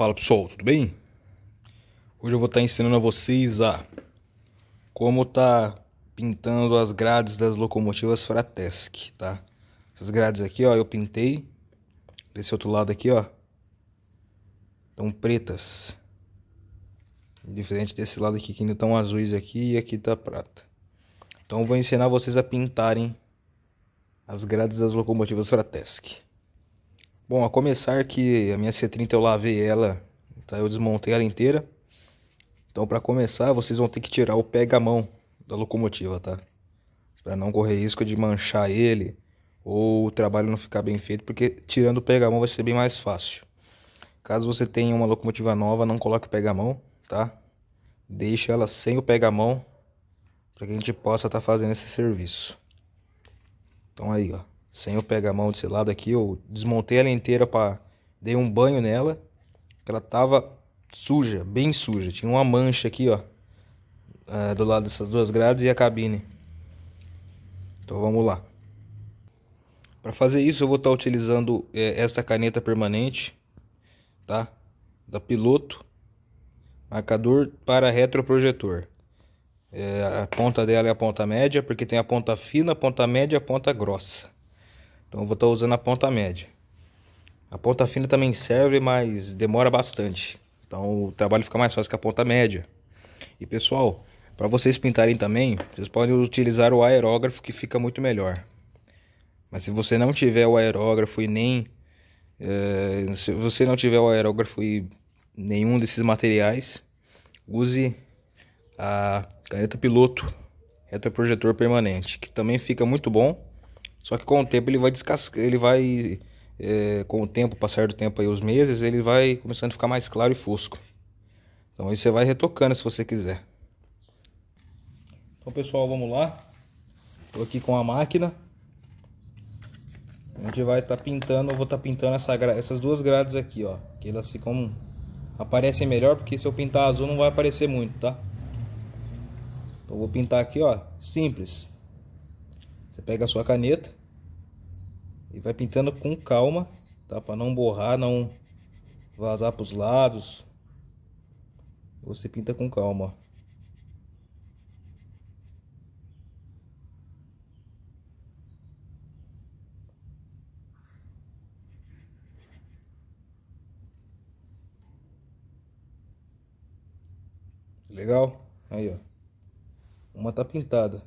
Fala pessoal, tudo bem? Hoje eu vou estar tá ensinando a vocês a como tá pintando as grades das locomotivas Fratesc, tá? Essas grades aqui, ó, eu pintei. Desse outro lado aqui, ó. Estão pretas. Diferente desse lado aqui que ainda estão azuis aqui e aqui tá prata. Então eu vou ensinar vocês a pintarem as grades das locomotivas Fratesc. Bom, a começar que a minha C30 eu lavei ela, tá? Eu desmontei ela inteira. Então, para começar, vocês vão ter que tirar o pega-mão da locomotiva, tá? Para não correr risco de manchar ele ou o trabalho não ficar bem feito, porque tirando o pega-mão vai ser bem mais fácil. Caso você tenha uma locomotiva nova, não coloque o pega-mão, tá? Deixe ela sem o pega-mão para que a gente possa estar tá fazendo esse serviço. Então aí, ó eu pegar a mão desse lado aqui, eu desmontei ela inteira para dei um banho nela, que ela tava suja, bem suja, tinha uma mancha aqui, ó, é, do lado dessas duas grades e a cabine. Então vamos lá. Para fazer isso eu vou estar tá utilizando é, esta caneta permanente, tá? Da Piloto, marcador para retroprojetor. É, a ponta dela é a ponta média, porque tem a ponta fina, a ponta média e a ponta grossa. Então eu vou estar usando a ponta média. A ponta fina também serve, mas demora bastante. Então o trabalho fica mais fácil que a ponta média. E pessoal, para vocês pintarem também, vocês podem utilizar o aerógrafo que fica muito melhor. Mas se você não tiver o aerógrafo e nem é, se você não tiver o aerógrafo e nenhum desses materiais, use a caneta piloto retroprojetor permanente, que também fica muito bom só que com o tempo ele vai descascar, ele vai é, com o tempo, passar do tempo aí os meses, ele vai começando a ficar mais claro e fosco. Então aí você vai retocando se você quiser. Então pessoal, vamos lá. Estou aqui com a máquina. A gente vai estar tá pintando, eu vou estar tá pintando essa essas duas grades aqui, ó. Que elas ficam... aparecem melhor, porque se eu pintar azul não vai aparecer muito, tá? Então eu vou pintar aqui, ó, simples. Você pega a sua caneta, e vai pintando com calma, tá? Para não borrar, não vazar para os lados. Você pinta com calma, Legal? Aí, ó. Uma tá pintada.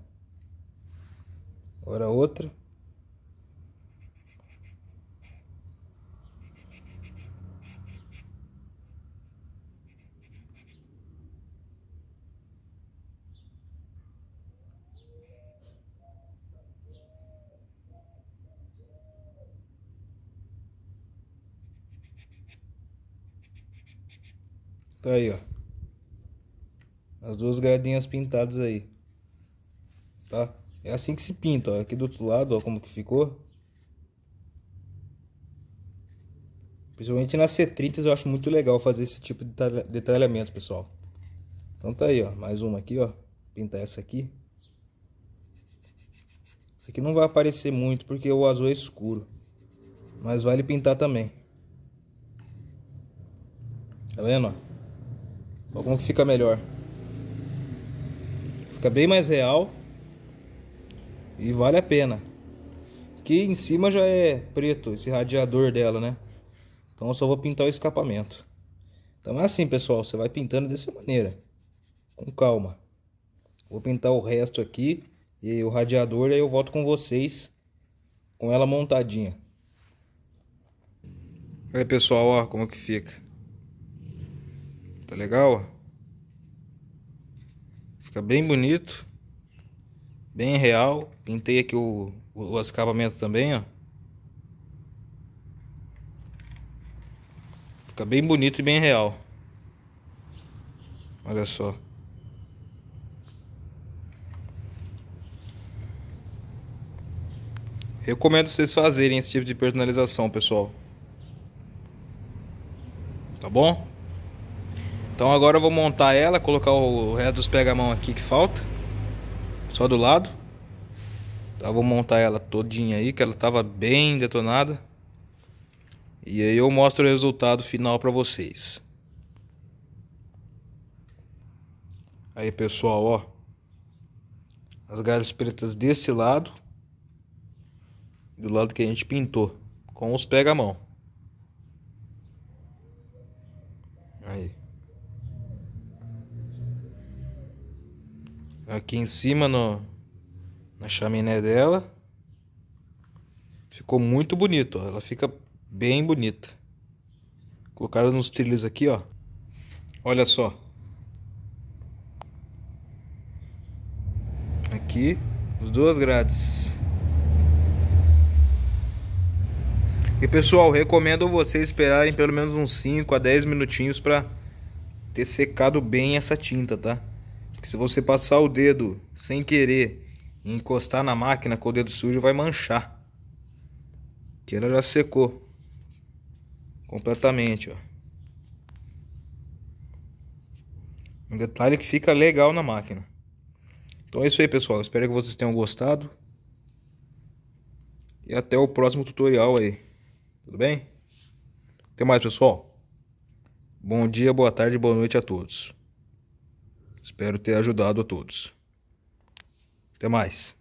Agora a outra. Tá aí, ó. As duas gradinhas pintadas aí. Tá? É assim que se pinta, ó. Aqui do outro lado, ó, como que ficou. Principalmente nas cetritas eu acho muito legal fazer esse tipo de detalhamento, pessoal. Então tá aí, ó. Mais uma aqui, ó. Pintar essa aqui. Isso aqui não vai aparecer muito porque o azul é escuro. Mas vale pintar também. Tá vendo, ó? Como que fica melhor? Fica bem mais real e vale a pena. Aqui em cima já é preto esse radiador dela, né? Então eu só vou pintar o escapamento. Então é assim, pessoal, você vai pintando dessa maneira, com calma. Vou pintar o resto aqui e o radiador, e aí eu volto com vocês com ela montadinha. Aí pessoal, ó como que fica. Tá legal? Fica bem bonito. Bem real. Pintei aqui o, o, o escapamento também, ó. Fica bem bonito e bem real. Olha só. Recomendo vocês fazerem esse tipo de personalização, pessoal. Tá bom? Então agora eu vou montar ela, colocar o resto dos pegamão aqui que falta. Só do lado. Tá, vou montar ela todinha aí, que ela tava bem detonada. E aí eu mostro o resultado final para vocês. Aí pessoal, ó. As galhas pretas desse lado. Do lado que a gente pintou. Com os pegamão. aqui em cima no, na chaminé dela. Ficou muito bonito, ó. Ela fica bem bonita. Colocaram nos trilhos aqui, ó. Olha só. Aqui, as duas grades. E pessoal, recomendo vocês esperarem pelo menos uns 5 a 10 minutinhos para ter secado bem essa tinta, tá? Porque se você passar o dedo sem querer e encostar na máquina com o dedo sujo, vai manchar. Que ela já secou completamente, ó. Um detalhe que fica legal na máquina. Então é isso aí, pessoal. Espero que vocês tenham gostado. E até o próximo tutorial aí. Tudo bem? Até mais, pessoal. Bom dia, boa tarde, boa noite a todos. Espero ter ajudado a todos. Até mais.